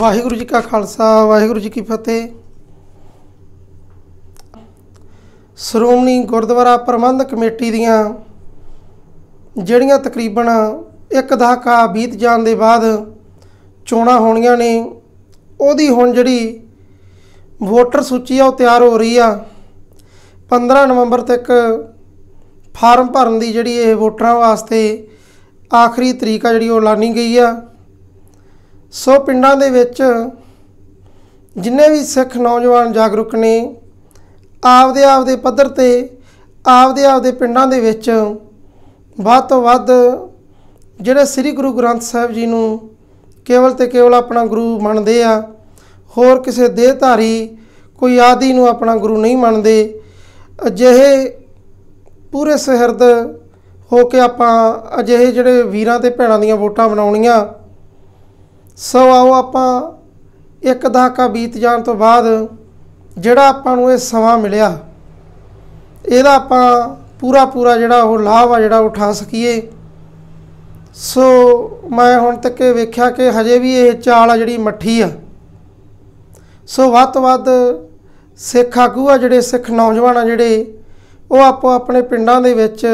ਵਾਹਿਗੁਰੂ ਜੀ ਕਾ ਖਾਲਸਾ ਵਾਹਿਗੁਰੂ ਜੀ ਕੀ ਫਤਿਹ ਸ਼੍ਰੋਮਣੀ ਗੁਰਦੁਆਰਾ ਪ੍ਰਬੰਧਕ ਕਮੇਟੀ ਦੀਆਂ ਜਿਹੜੀਆਂ ਤਕਰੀਬਨ ਇੱਕ ਦਹਾਕਾ ਬੀਤ ਜਾਣ ਦੇ ਬਾਅਦ ਚੋਣਾਂ ਹੋਣੀਆਂ ਨੇ ਉਹਦੀ ਹੁਣ ਜਿਹੜੀ ਵੋਟਰ ਸੂਚੀ ਆ ਉਹ ਤਿਆਰ ਹੋ ਰਹੀ ਆ 15 ਨਵੰਬਰ ਤੱਕ ਫਾਰਮ ਭਰਨ ਦੀ ਜਿਹੜੀ ਇਹ ਵੋਟਰਾਂ ਵਾਸਤੇ ਆਖਰੀ ਤਰੀਕ ਆ ਜਿਹੜੀ ਉਹ ਐਲਾਨੀ ਗਈ ਆ ਸੋ ਪਿੰਡਾਂ ਦੇ ਵਿੱਚ ਜਿੰਨੇ ਵੀ ਸਿੱਖ ਨੌਜਵਾਨ ਜਾਗਰੂਕ ਨੇ ਆਪਦੇ ਆਪਦੇ ਪੱਧਰ ਤੇ ਆਪਦੇ ਆਪਦੇ ਪਿੰਡਾਂ ਦੇ ਵਿੱਚ ਵੱਧ ਤੋਂ ਵੱਧ ਜਿਹੜੇ ਸ੍ਰੀ ਗੁਰੂ ਗ੍ਰੰਥ ਸਾਹਿਬ ਜੀ ਨੂੰ ਕੇਵਲ ਤੇ ਕੇਵਲ ਆਪਣਾ ਗੁਰੂ ਮੰਨਦੇ ਆ ਹੋਰ ਕਿਸੇ ਦੇਹਧਾਰੀ ਕੋਈ ਆਦੀ ਨੂੰ ਆਪਣਾ ਗੁਰੂ ਨਹੀਂ ਮੰਨਦੇ ਅਜਿਹੇ ਪੂਰੇ ਸਹਿਰਦ ਹੋ ਕੇ ਆਪਾਂ ਅਜਿਹੇ ਜਿਹੜੇ ਵੀਰਾਂ ਤੇ ਭੈਣਾਂ ਦੀਆਂ ਵੋਟਾਂ ਬਣਾਉਣੀਆਂ ਸੋ ਆਓ ਆਪਾਂ ਇੱਕ ਦਹਾਕਾ ਬੀਤ ਜਾਣ ਤੋਂ ਬਾਅਦ ਜਿਹੜਾ ਆਪਾਂ ਨੂੰ ਇਹ ਸਮਾਂ ਮਿਲਿਆ ਇਹਦਾ ਆਪਾਂ ਪੂਰਾ ਪੂਰਾ ਜਿਹੜਾ ਉਹ ਲਾਭ ਆ ਜਿਹੜਾ ਉਠਾ ਸਕੀਏ ਸੋ ਮੈਂ ਹੁਣ ਤੱਕ ਇਹ ਵੇਖਿਆ ਕਿ ਹਜੇ ਵੀ ਇਹ ਚਾਲ ਆ ਜਿਹੜੀ ਮੱਠੀ ਆ ਸੋ ਵੱਧ ਵੱਤ ਵੱਧ ਸਿੱਖ ਆਗੂ ਆ ਜਿਹੜੇ ਸਿੱਖ ਨੌਜਵਾਨ ਆ ਜਿਹੜੇ ਉਹ ਆਪੋ ਆਪਣੇ ਪਿੰਡਾਂ ਦੇ ਵਿੱਚ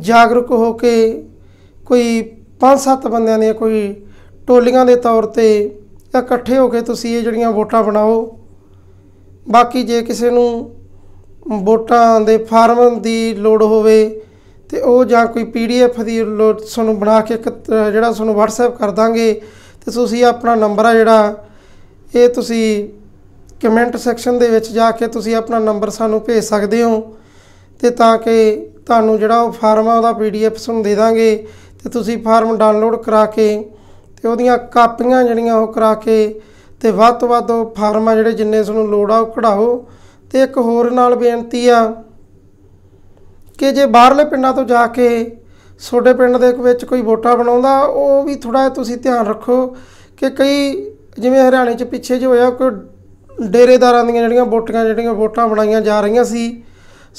ਜਾਗਰੂਕ ਹੋ ਕੇ ਕੋਈ 5-7 ਬੰਦਿਆਂ ਦੀਆਂ ਕੋਈ ਟੋਲੀਆਂ ਦੇ ਤੌਰ ਤੇ ਇਕੱਠੇ ਹੋ ਕੇ ਤੁਸੀਂ ਇਹ ਜਿਹੜੀਆਂ ਵੋਟਾਂ ਬਣਾਓ ਬਾਕੀ ਜੇ ਕਿਸੇ ਨੂੰ ਵੋਟਾਂ ਦੇ ਫਾਰਮ ਦੀ ਲੋੜ ਹੋਵੇ ਤੇ ਉਹ ਜਾਂ ਕੋਈ ਪੀਡੀਐਫ ਦੀ ਲੋੜ ਤੁਹਾਨੂੰ ਬਣਾ ਕੇ ਜਿਹੜਾ ਤੁਹਾਨੂੰ WhatsApp ਕਰ ਦਾਂਗੇ ਤੇ ਤੁਸੀਂ ਆਪਣਾ ਨੰਬਰ ਆ ਜਿਹੜਾ ਇਹ ਤੁਸੀਂ ਕਮੈਂਟ ਸੈਕਸ਼ਨ ਦੇ ਵਿੱਚ ਜਾ ਕੇ ਤੁਸੀਂ ਆਪਣਾ ਨੰਬਰ ਸਾਨੂੰ ਭੇਜ ਸਕਦੇ ਹੋ ਤੇ ਤਾਂ ਕਿ ਤੁਹਾਨੂੰ ਜਿਹੜਾ ਉਹ ਫਾਰਮ ਆ ਉਹਦਾ ਪੀਡੀਐਫ ਤੁਹਾਨੂੰ ਦੇ ਦਾਂਗੇ ਤੇ ਤੁਸੀਂ ਫਾਰਮ ਡਾਊਨਲੋਡ ਕਰਾ ਕੇ ਤੇ ਉਹਦੀਆਂ ਕਾਪੀਆਂ ਜਿਹੜੀਆਂ ਉਹ ਕਰਾ ਕੇ ਤੇ ਵੱਧ ਤੋਂ ਵੱਧ ਫਾਰਮਾਂ ਜਿਹੜੇ ਜਿੰਨੇ ਨੂੰ ਲੋੜ ਆ ਉਹ ਕਢਾਓ ਤੇ ਇੱਕ ਹੋਰ ਨਾਲ ਬੇਨਤੀ ਆ ਕਿ ਜੇ ਬਾਹਰਲੇ ਪਿੰਡਾਂ ਤੋਂ ਜਾ ਕੇ ਤੁਹਾਡੇ ਪਿੰਡ ਦੇ ਵਿੱਚ ਕੋਈ ਵੋਟਾ ਬਣਾਉਂਦਾ ਉਹ ਵੀ ਥੋੜਾ ਤੁਸੀਂ ਧਿਆਨ ਰੱਖੋ ਕਿ ਕਈ ਜਿਵੇਂ ਹਰਿਆਣੇ 'ਚ ਪਿੱਛੇ ਜੇ ਹੋਇਆ ਕੋਈ ਡੇਰੇਦਾਰਾਂ ਦੀਆਂ ਜਿਹੜੀਆਂ ਵੋਟਾਂ ਜਿਹੜੀਆਂ ਵੋਟਾਂ ਬਣਾਈਆਂ ਜਾ ਰਹੀਆਂ ਸੀ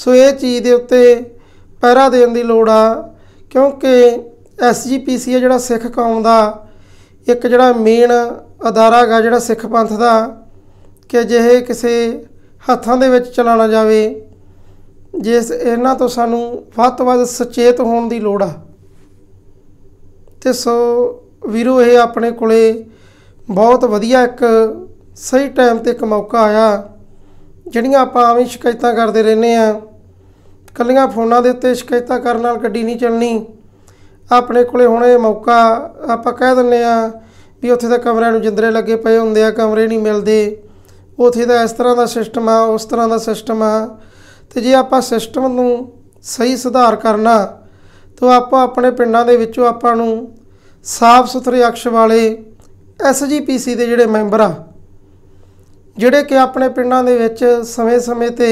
ਸੋ ਇਹ ਚੀਜ਼ ਦੇ ਉੱਤੇ ਪਹਿਰਾ ਦੇਣ ਦੀ ਲੋੜ ਆ ਕਿਉਂਕਿ ਐਸਜੀਪੀਸੀ ਜਿਹੜਾ ਸਿੱਖ ਕੌਮ ਦਾ ਇੱਕ ਜਿਹੜਾ ਮੇਨ ਅਦਾਰਾ ਹੈਗਾ ਜਿਹੜਾ ਸਿੱਖ ਪੰਥ ਦਾ ਕਿ ਜਿਹੇ ਕਿਸੇ ਹੱਥਾਂ ਦੇ ਵਿੱਚ ਚਲਾਣਾ ਜਾਵੇ ਜਿਸ ਇਹਨਾਂ ਤੋਂ ਸਾਨੂੰ ਵੱਧ ਤੋਂ ਵੱਧ ਸੁਚੇਤ ਹੋਣ ਦੀ ਲੋੜ ਆ ਤੇ ਸੋ ਵੀਰੋ ਇਹ ਆਪਣੇ ਕੋਲੇ ਬਹੁਤ ਵਧੀਆ ਇੱਕ ਸਹੀ ਟਾਈਮ ਤੇ ਇੱਕ ਮੌਕਾ ਆਇਆ ਜਿਹੜੀਆਂ ਆਪਾਂ ਆਵੇਂ ਸ਼ਿਕਾਇਤਾਂ ਕਰਦੇ ਰਹਿੰਦੇ ਆ ਕੱਲੀਆਂ ਫੋਨਾਂ ਦੇ ਉੱਤੇ ਸ਼ਿਕਾਇਤਾਂ ਕਰਨ ਨਾਲ ਗੱਡੀ ਨਹੀਂ ਚੱਲਣੀ ਆਪਣੇ ਕੋਲੇ ਹੁਣ ਇਹ ਮੌਕਾ ਆਪਾਂ ਕਹਿ ਦਿੰਨੇ ਆ ਵੀ ਉੱਥੇ ਤਾਂ ਕਮਰਿਆਂ ਨੂੰ ਜਿੰਦਰੇ ਲੱਗੇ ਪਏ ਹੁੰਦੇ ਆ ਕਮਰੇ ਨਹੀਂ ਮਿਲਦੇ ਉੱਥੇ ਦਾ ਇਸ ਤਰ੍ਹਾਂ ਦਾ ਸਿਸਟਮ ਆ ਉਸ ਤਰ੍ਹਾਂ ਦਾ ਸਿਸਟਮ ਆ ਤੇ ਜੇ ਆਪਾਂ ਸਿਸਟਮ ਨੂੰ ਸਹੀ ਸੁਧਾਰ ਕਰਨਾ ਤਾਂ ਆਪਾਂ ਆਪਣੇ ਪਿੰਡਾਂ ਦੇ ਵਿੱਚੋਂ ਆਪਾਂ ਨੂੰ ਸਾਫ਼ ਸੁਥਰੇ ਅਕਸ਼ ਵਾਲੇ ਐਸਜੀਪੀਸੀ ਦੇ ਜਿਹੜੇ ਮੈਂਬਰ ਆ ਜਿਹੜੇ ਕਿ ਆਪਣੇ ਪਿੰਡਾਂ ਦੇ ਵਿੱਚ ਸਮੇਂ-ਸਮੇਂ ਤੇ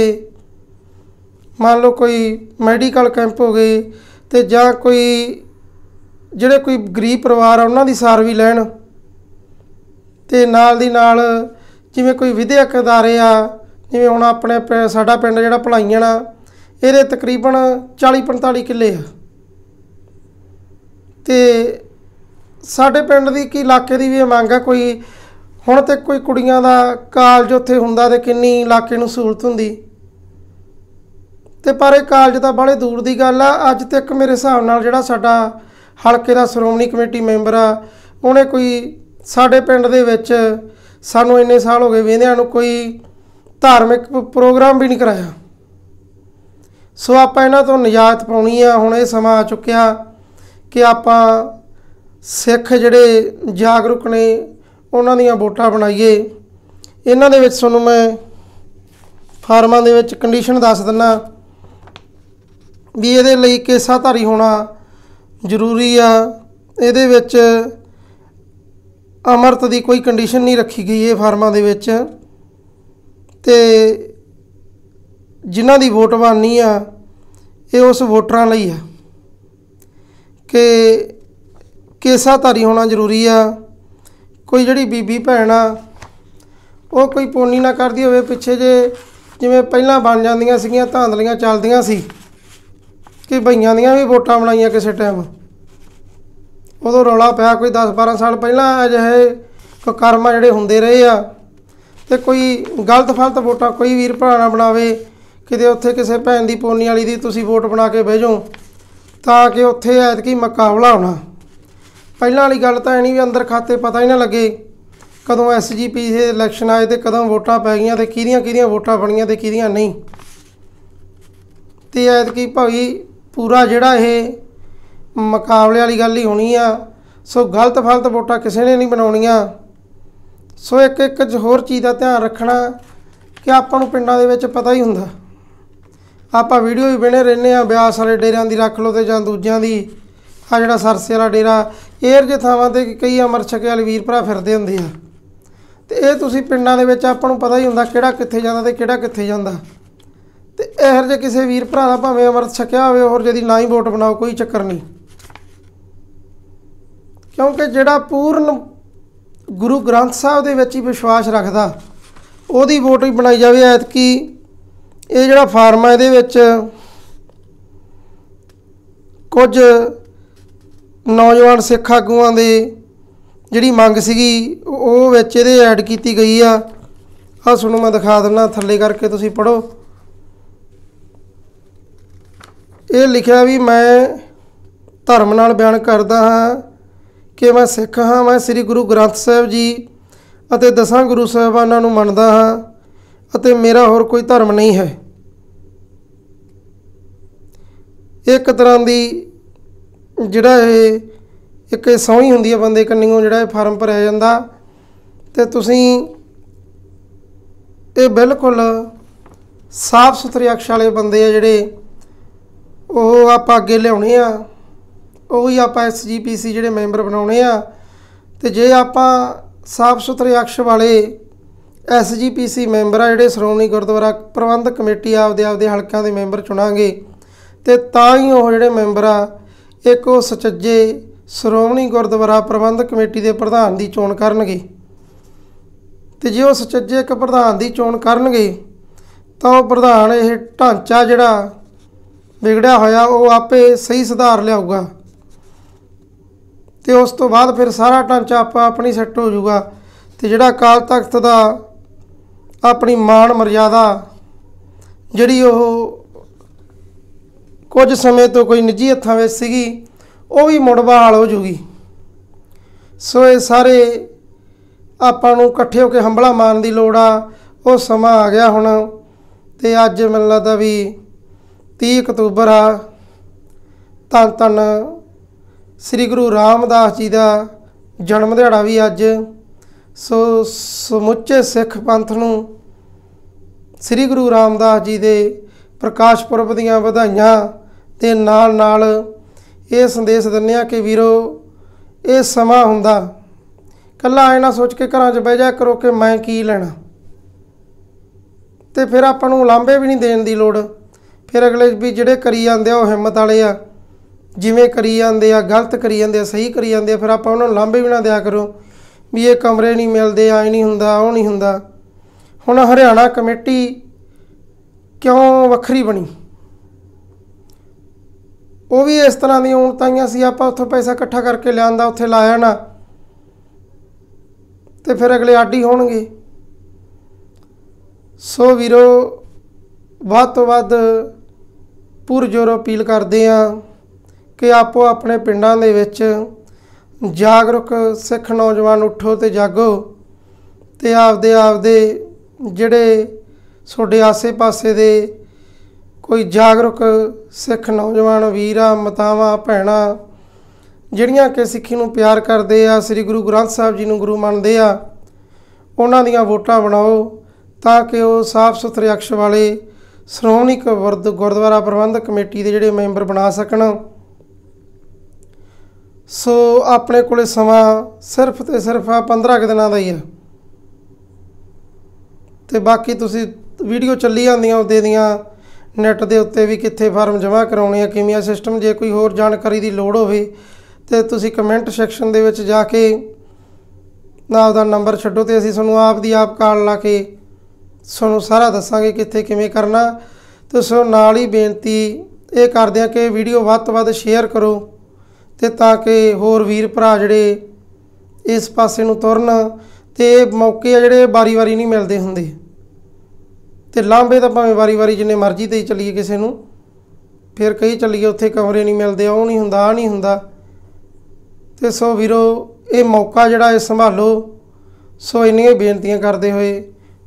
ਮੰਨ ਲਓ ਕੋਈ ਮੈਡੀਕਲ ਕੈਂਪ ਹੋ ਗਏ ਤੇ ਜਾਂ ਕੋਈ ਜਿਹੜੇ ਕੋਈ ਗਰੀਬ ਪਰਿਵਾਰ ਆ ਉਹਨਾਂ ਦੀ ਸਾਰ ਵੀ ਲੈਣ ਤੇ ਨਾਲ ਦੀ ਨਾਲ ਜਿਵੇਂ ਕੋਈ ਵਿਦਿਅਕ ਅਦਾਰੇ ਆ ਜਿਵੇਂ ਹੁਣ ਆਪਣੇ ਸਾਡਾ ਪਿੰਡ ਜਿਹੜਾ ਭਲਾਈਆਂ ਆ ਇਹਦੇ ਤਕਰੀਬਨ 40-45 ਕਿੱਲੇ ਆ ਤੇ ਸਾਡੇ ਪਿੰਡ ਦੀ ਕੀ ਇਲਾਕੇ ਦੀ ਵੀ ਮੰਗ ਆ ਕੋਈ ਹੁਣ ਤੇ ਕੋਈ ਕੁੜੀਆਂ ਦਾ ਕਾਲਜ ਉੱਥੇ ਹੁੰਦਾ ਤੇ ਕਿੰਨੀ ਇਲਾਕੇ ਨੂੰ ਸਹੂਲਤ ਹੁੰਦੀ ਤੇ ਪਰ ਇਹ ਕਾਲਜ ਤਾਂ ਬੜੇ ਦੂਰ ਦੀ ਗੱਲ ਆ ਅੱਜ ਤੱਕ ਮੇਰੇ ਹਿਸਾਬ ਨਾਲ ਜਿਹੜਾ ਸਾਡਾ ਹਲਕੇ ਦਾ ਸ਼੍ਰੋਮਣੀ ਕਮੇਟੀ ਮੈਂਬਰ ਆ ਉਹਨੇ ਕੋਈ ਸਾਡੇ ਪਿੰਡ ਦੇ ਵਿੱਚ ਸਾਨੂੰ ਇੰਨੇ ਸਾਲ ਹੋ ਗਏ ਵੇਂਦਿਆਂ ਨੂੰ ਕੋਈ ਧਾਰਮਿਕ ਪ੍ਰੋਗਰਾਮ ਵੀ ਨਹੀਂ ਕਰਾਇਆ ਸੋ ਆਪਾਂ ਇਹਨਾਂ ਤੋਂ ਨਜਾਤ ਪਾਉਣੀ ਆ ਹੁਣ ਇਹ ਸਮਾਂ ਆ ਚੁੱਕਿਆ ਕਿ ਆਪਾਂ ਸਿੱਖ ਜਿਹੜੇ ਜਾਗਰੂਕ ਨੇ ਉਹਨਾਂ ਦੀਆਂ ਵੋਟਾਂ ਬਣਾਈਏ ਇਹਨਾਂ ਦੇ ਵਿੱਚ ਤੁਹਾਨੂੰ ਮੈਂ ਫਾਰਮਾਂ ਦੇ ਵਿੱਚ ਕੰਡੀਸ਼ਨ ਦੱਸ ਦਿੰਨਾ ਵੀ ਇਹਦੇ ਲਈ ਧਾਰੀ ਹੋਣਾ ਜ਼ਰੂਰੀ ਆ ਇਹਦੇ ਵਿੱਚ ਅਮਰਤ ਦੀ ਕੋਈ ਕੰਡੀਸ਼ਨ ਨਹੀਂ ਰੱਖੀ ਗਈ ਇਹ ਫਾਰਮਾਂ ਦੇ ਵਿੱਚ ਤੇ ਜਿਨ੍ਹਾਂ ਦੀ ਵੋਟ ਬਣਨੀ ਆ ਇਹ ਉਸ ਵੋਟਰਾਂ ਲਈ ਆ ਕਿ ਧਾਰੀ ਹੋਣਾ ਜ਼ਰੂਰੀ ਆ ਕੋਈ ਜਿਹੜੀ ਬੀਬੀ ਭੈਣ ਆ ਉਹ ਕੋਈ ਪੋਨੀ ਨਾ ਕਰਦੀ ਹੋਵੇ ਪਿੱਛੇ ਜੇ ਜਿਵੇਂ ਪਹਿਲਾਂ ਬਣ ਜਾਂਦੀਆਂ ਸੀਗੀਆਂ ਧਾਂਦਲੀਆਂ ਚੱਲਦੀਆਂ ਸੀ ਕਿ ਭਈਆਂ ਦੀਆਂ ਵੀ ਵੋਟਾਂ ਬਣਾਈਆਂ ਕਿਸੇ ਟਾਈਮ ਉਦੋਂ ਰੌਲਾ ਪਿਆ ਕੋਈ 10-12 ਸਾਲ ਪਹਿਲਾਂ ਅਜਿਹੇ ਕੋ ਕਰਮ ਜਿਹੜੇ ਹੁੰਦੇ ਰਹੇ ਆ ਤੇ ਕੋਈ ਗਲਤ ਫਲਤ ਵੋਟਾਂ ਕੋਈ ਵੀਰ ਭਰਾ ਨਾ ਬਣਾਵੇ ਕਿਤੇ ਉੱਥੇ ਕਿਸੇ ਭੈਣ ਦੀ ਪੋਨੀ ਵਾਲੀ ਦੀ ਤੁਸੀਂ ਵੋਟ ਬਣਾ ਕੇ ਬਹਿ ਜਾਓ ਤਾਂ ਕਿ ਉੱਥੇ ਐਤਕੀ ਮੁਕਾਬਲਾ ਹੋਣਾ ਪਹਿਲਾਂ ਵਾਲੀ ਗੱਲ ਤਾਂ ਐਣੀ ਵੀ ਅੰਦਰ ਖਾਤੇ ਪਤਾ ਹੀ ਨਾ ਲੱਗੇ ਕਦੋਂ ਐਸਜੀਪੀ ਦੇ ਇਲੈਕਸ਼ਨ ਆਏ ਤੇ ਕਦੋਂ ਵੋਟਾਂ ਪੈ ਗਈਆਂ ਤੇ ਕਿਹਦੀਆਂ ਕਿਹਦੀਆਂ ਵੋਟਾਂ ਬਣੀਆਂ ਤੇ ਕਿਹਦੀਆਂ ਨਹੀਂ ਤੇ ਐਤਕੀ ਭਾਈ ਪੂਰਾ ਜਿਹੜਾ ਇਹ ਮੁਕਾਬਲੇ ਵਾਲੀ ਗੱਲ ਹੀ ਹੋਣੀ ਆ ਸੋ ਗਲਤ ਫਲਤ ਵੋਟਾਂ ਕਿਸੇ ਨੇ ਨਹੀਂ ਬਣਾਉਣੀਆਂ ਸੋ ਇੱਕ ਇੱਕ ਹੋਰ ਚੀਜ਼ ਦਾ ਧਿਆਨ ਰੱਖਣਾ ਕਿ ਆਪਾਂ ਨੂੰ ਪਿੰਡਾਂ ਦੇ ਵਿੱਚ ਪਤਾ ਹੀ ਹੁੰਦਾ ਆਪਾਂ ਵੀਡੀਓ ਵੀ ਬਣੇ ਰਹਿੰਦੇ ਆ ਬਿਆਸ ਵਾਲੇ ਡੇਰਿਆਂ ਦੀ ਰੱਖ ਲਓ ਤੇ ਜਾਂ ਦੂਜਿਆਂ ਦੀ ਆ ਜਿਹੜਾ ਸਰਸੇ ਵਾਲਾ ਡੇਰਾ ਏਰ ਜੇ ਥਾਵਾਂ ਤੇ ਕਈ ਅਮਰ ਛਕੇ ਵਾਲੇ ਵੀਰ ਭਰਾ ਫਿਰਦੇ ਹੁੰਦੇ ਆ ਤੇ ਇਹ ਤੁਸੀਂ ਪਿੰਡਾਂ ਦੇ ਵਿੱਚ ਆਪਾਂ ਨੂੰ ਪਤਾ ਹੀ ਹੁੰਦਾ ਕਿਹੜਾ ਕਿੱਥੇ ਜਾਂਦਾ ਤੇ ਕਿਹੜਾ ਕਿੱਥੇ ਜਾਂਦਾ ਇਹਰ ਜੇ ਕਿਸੇ ਵੀਰ ਭਰਾ ਦਾ ਭਾਵੇਂ ਅਮਰਤ ਛਕਿਆ ਹੋਵੇ ਹੋਰ ਜਦੀ ਨਾ ਹੀ ਵੋਟ ਬਣਾਓ ਕੋਈ ਚੱਕਰ ਨਹੀਂ ਕਿਉਂਕਿ ਜਿਹੜਾ ਪੂਰਨ ਗੁਰੂ ਗ੍ਰੰਥ ਸਾਹਿਬ ਦੇ ਵਿੱਚ ਹੀ ਵਿਸ਼ਵਾਸ ਰੱਖਦਾ ਉਹਦੀ ਵੋਟ ਹੀ ਬਣਾਈ ਜਾਵੇ ਐਤਕੀ ਇਹ ਜਿਹੜਾ ਫਾਰਮ ਇਹਦੇ ਵਿੱਚ ਕੁਝ ਨੌਜਵਾਨ ਸਿੱਖ ਆਗੂਆਂ ਦੇ ਜਿਹੜੀ ਮੰਗ ਸੀਗੀ ਉਹ ਵਿੱਚ ਇਹਦੇ ਐਡ ਕੀਤੀ ਗਈ ਆ ਆ ਸੁਣੋ ਮੈਂ ਦਿਖਾ ਦਿੰਨਾ ਥੱਲੇ ਕਰਕੇ ਤੁਸੀਂ ਪੜੋ ਇਹ ਲਿਖਿਆ ਵੀ ਮੈਂ ਧਰਮ ਨਾਲ ਬਿਆਨ ਕਰਦਾ ਹਾਂ ਕਿ ਮੈਂ ਸਿੱਖ ਹਾਂ ਮੈਂ ਸ੍ਰੀ ਗੁਰੂ ਗ੍ਰੰਥ ਸਾਹਿਬ ਜੀ ਅਤੇ ਦਸਾਂ ਗੁਰੂ ਸਾਹਿਬਾਨਾਂ ਨੂੰ ਮੰਨਦਾ ਹਾਂ ਅਤੇ ਮੇਰਾ ਹੋਰ ਕੋਈ ਧਰਮ ਨਹੀਂ ਹੈ ਇੱਕ ਤਰ੍ਹਾਂ ਦੀ ਜਿਹੜਾ ਇਹ ਇੱਕ ਸੌਹੀ ਹੁੰਦੀ ਹੈ ਬੰਦੇ ਕੰਨਿਓ ਜਿਹੜਾ ਇਹ ਫਾਰਮ ਭਰਿਆ ਜਾਂਦਾ ਤੇ ਤੁਸੀਂ ਇਹ ਬਿਲਕੁਲ ਸਾਫ਼ ਸੁਥਰੇ ਅਕਸ਼ ਵਾਲੇ ਬੰਦੇ ਆ ਜਿਹੜੇ ਉਹ ਆਪਾਂ ਅੱਗੇ ਲਿਆਉਣੇ ਆ ਉਹ ਹੀ ਆਪਾਂ ਐਸਜੀਪੀਸੀ ਜਿਹੜੇ ਮੈਂਬਰ ਬਣਾਉਣੇ ਆ ਤੇ ਜੇ ਆਪਾਂ ਸਾਫ ਸੁਥਰੇ ਅਕਸ਼ ਵਾਲੇ ਐਸਜੀਪੀਸੀ ਮੈਂਬਰ ਆ ਜਿਹੜੇ ਸ਼੍ਰੋਮਣੀ ਗੁਰਦੁਆਰਾ ਪ੍ਰਬੰਧਕ ਕਮੇਟੀ ਆਪਦੇ ਆਪਦੇ ਹਲਕਿਆਂ ਦੇ ਮੈਂਬਰ ਚੁਣਾਂਗੇ ਤੇ ਤਾਂ ਹੀ ਉਹ ਜਿਹੜੇ ਮੈਂਬਰ ਆ ਇੱਕ ਉਹ ਸੱਚੇ ਸ਼੍ਰੋਮਣੀ ਗੁਰਦੁਆਰਾ ਪ੍ਰਬੰਧਕ ਕਮੇਟੀ ਦੇ ਪ੍ਰਧਾਨ ਦੀ ਚੋਣ ਕਰਨਗੇ ਤੇ ਜੇ ਉਹ ਸੱਚੇ ਇੱਕ ਪ੍ਰਧਾਨ ਦੀ ਚੋਣ ਕਰਨਗੇ ਤਾਂ ਉਹ ਪ੍ਰਧਾਨ ਇਹ ਢਾਂਚਾ ਜਿਹੜਾ ਵਿਗੜਿਆ ਹੋਇਆ ਉਹ ਆਪੇ ਸਹੀ ਸੁਧਾਰ ਲਿਆਊਗਾ ਤੇ ਉਸ ਤੋਂ ਬਾਅਦ ਫਿਰ ਸਾਰਾ ਟਾਂਚਾ ਆਪਾ ਆਪਣੀ ਸੈੱਟ ਹੋ ਜਾਊਗਾ ਤੇ ਜਿਹੜਾ ਕਾਲ ਤਖਤ ਦਾ ਆਪਣੀ ਮਾਨ ਮਰਿਆਦਾ ਜਿਹੜੀ ਉਹ ਕੁਝ ਸਮੇਂ ਤੋਂ ਕੋਈ ਨਿੱਜੀ ਹੱਥਾਂ ਵਿੱਚ ਸੀਗੀ ਉਹ ਵੀ ਮੁੜ ਬਹਾਲ ਹੋ ਜੂਗੀ ਸੋ ਇਹ ਸਾਰੇ ਆਪਾਂ ਨੂੰ ਇਕੱਠੇ ਹੋ ਕੇ ਹੰਬਲਾ ਮਾਰਨ ਦੀ ਲੋੜ ਆ ਉਹ ਸਮਾਂ ਆ ਗਿਆ ਹੁਣ ਤੇ ਅੱਜ ਮੈਨੂੰ ਲੱਗਦਾ ਵੀ 30 ਅਕਤੂਬਰ ਆ ਤਨ ਤਨ ਸ੍ਰੀ ਗੁਰੂ ਰਾਮਦਾਸ ਜੀ ਦਾ ਜਨਮ ਦਿਹਾੜਾ ਵੀ ਅੱਜ ਸੋ ਸਮੁੱਚੇ ਸਿੱਖ ਪੰਥ ਨੂੰ ਸ੍ਰੀ ਗੁਰੂ ਰਾਮਦਾਸ ਜੀ ਦੇ ਪ੍ਰਕਾਸ਼ ਪੁਰਬ ਦੀਆਂ ਵਧਾਈਆਂ ਤੇ ਨਾਲ ਨਾਲ ਇਹ ਸੰਦੇਸ਼ ਦਿੰਨੇ ਆ ਕਿ ਵੀਰੋ ਇਹ ਸਮਾਂ ਹੁੰਦਾ ਕੱਲਾ ਐ ਨਾ ਸੋਚ ਕੇ ਘਰਾਂ 'ਚ ਬਹਿ ਜਾ ਕਰੋ ਕਿ ਮੈਂ ਕੀ ਲੈਣਾ ਤੇ ਫਿਰ ਆਪਾਂ ਨੂੰ ਲਾਂਬੇ ਵੀ ਨਹੀਂ ਦੇਣ ਦੀ ਲੋੜ ਫਿਰ ਅਗਲੇ ਵੀ ਜਿਹੜੇ ਕਰੀ ਜਾਂਦੇ ਆ ਉਹ ਹਿੰਮਤ ਵਾਲੇ ਆ ਜਿਵੇਂ ਕਰੀ ਜਾਂਦੇ ਆ ਗਲਤ ਕਰੀ ਜਾਂਦੇ ਆ ਸਹੀ ਕਰੀ ਜਾਂਦੇ ਆ ਫਿਰ ਆਪਾਂ ਉਹਨਾਂ ਨੂੰ ਲਾਂਭੇ ਵੀ ਨਾ ਦਿਆ ਕਰੋ ਵੀ ਇਹ ਕਮਰੇ ਨਹੀਂ ਮਿਲਦੇ ਆਏ ਨਹੀਂ ਹੁੰਦਾ ਉਹ ਨਹੀਂ ਹੁੰਦਾ ਹੁਣ ਹਰਿਆਣਾ ਕਮੇਟੀ ਕਿਉਂ ਵੱਖਰੀ ਬਣੀ ਉਹ ਵੀ ਇਸ ਤਰ੍ਹਾਂ ਦੀਆਂ ਉਣਤਾਈਆਂ ਸੀ ਆਪਾਂ ਉੱਥੋਂ ਪੈਸਾ ਇਕੱਠਾ ਕਰਕੇ ਲਿਆਂਦਾ ਉੱਥੇ ਲਾਇਆ ਨਾ ਤੇ ਫਿਰ ਅਗਲੇ ਆਡੀ ਹੋਣਗੇ ਸੋ ਵੀਰੋ ਵੱਧ ਤੋਂ ਵੱਧ ਪੁਰਜੋਰ ਅਪੀਲ ਕਰਦੇ ਆ ਕਿ ਆਪੋ ਆਪਣੇ ਪਿੰਡਾਂ ਦੇ ਵਿੱਚ ਜਾਗਰੂਕ ਸਿੱਖ ਨੌਜਵਾਨ ਉੱਠੋ ਤੇ ਜਾਗੋ ਤੇ ਆਪਦੇ ਆਪਦੇ ਜਿਹੜੇ ਤੁਹਾਡੇ ਆਸੇ-ਪਾਸੇ ਦੇ ਕੋਈ ਜਾਗਰੂਕ ਸਿੱਖ ਨੌਜਵਾਨ ਵੀਰਾਂ ਮਤਾਵਾਂ ਭੈਣਾ ਜਿਹੜੀਆਂ ਕਿ ਸਿੱਖੀ ਨੂੰ ਪਿਆਰ ਕਰਦੇ ਆ ਸ੍ਰੀ ਗੁਰੂ ਗ੍ਰੰਥ ਸਾਹਿਬ ਜੀ ਨੂੰ ਗੁਰੂ ਮੰਨਦੇ ਆ ਉਹਨਾਂ ਦੀਆਂ ਵੋਟਾਂ ਬਣਾਓ ਤਾਂ ਕਿ ਉਹ ਸਾਫ਼ ਸੁਥਰੇ ਅਕਸ਼ ਵਾਲੇ ਸ਼੍ਰੋਮਣੀ ਗੁਰਦੁਆਰਾ ਪ੍ਰਬੰਧਕ ਕਮੇਟੀ ਦੇ ਜਿਹੜੇ ਮੈਂਬਰ ਬਣਾ ਸਕਣ ਸੋ ਆਪਣੇ ਕੋਲੇ ਸਮਾਂ ਸਿਰਫ ਤੇ ਸਿਰਫ 15 ਕਿ ਦਿਨਾਂ ਦਾ ਹੀ ਹੈ ਤੇ ਬਾਕੀ ਤੁਸੀਂ ਵੀਡੀਓ ਚੱਲੀ ਜਾਂਦੀਆਂ ਉਹ ਦੇ ਦੀਆਂ ਨੈਟ ਦੇ ਉੱਤੇ ਵੀ ਕਿੱਥੇ ਫਾਰਮ ਜਮ੍ਹਾਂ ਕਰਾਉਣੇ ਆ ਕਿਵੇਂ ਆ ਸਿਸਟਮ ਜੇ ਕੋਈ ਹੋਰ ਜਾਣਕਾਰੀ ਦੀ ਲੋੜ ਹੋਵੇ ਤੇ ਤੁਸੀਂ ਕਮੈਂਟ ਸੈਕਸ਼ਨ ਦੇ ਵਿੱਚ ਜਾ ਕੇ ਨਾਲ ਦਾ ਨੰਬਰ ਛੱਡੋ ਤੇ ਅਸੀਂ ਤੁਹਾਨੂੰ ਆਪ ਦੀ ਆਪ ਕਾਲ ਲਾ ਕੇ ਤੁਹਾਨੂੰ ਸਾਰਾ ਦੱਸਾਂਗੇ ਕਿੱਥੇ ਕਿਵੇਂ ਕਰਨਾ ਤੇ ਸੋ ਨਾਲ ਹੀ ਬੇਨਤੀ ਇਹ ਕਰਦੇ ਆ ਕਿ ਵੀਡੀਓ ਵੱਧ ਤੋਂ ਵੱਧ ਸ਼ੇਅਰ ਕਰੋ ਤੇ ਤਾਂ ਕਿ ਹੋਰ ਵੀਰ ਭਰਾ ਜਿਹੜੇ ਇਸ ਪਾਸੇ ਨੂੰ ਤੁਰਨ ਤੇ ਇਹ ਮੌਕੇ ਆ ਜਿਹੜੇ ਵਾਰੀ-ਵਾਰੀ ਨਹੀਂ ਮਿਲਦੇ ਹੁੰਦੇ ਤੇ ਲਾਂਬੇ ਤਾਂ ਭਾਵੇਂ ਵਾਰੀ-ਵਾਰੀ ਜਿੰਨੇ ਮਰਜ਼ੀ ਤੇ ਚੱਲੀਏ ਕਿਸੇ ਨੂੰ ਫਿਰ ਕਈ ਚੱਲੀਏ ਉੱਥੇ ਕਮਰੇ ਨਹੀਂ ਮਿਲਦੇ ਉਹ ਨਹੀਂ ਹੁੰਦਾ ਆ ਨਹੀਂ ਹੁੰਦਾ ਤੇ ਸੋ ਵੀਰੋ ਇਹ ਮੌਕਾ ਜਿਹੜਾ ਇਹ ਸੰਭਾਲੋ ਸੋ ਇੰਨੀਆਂ ਬੇਨਤੀਆਂ ਕਰਦੇ ਹੋਏ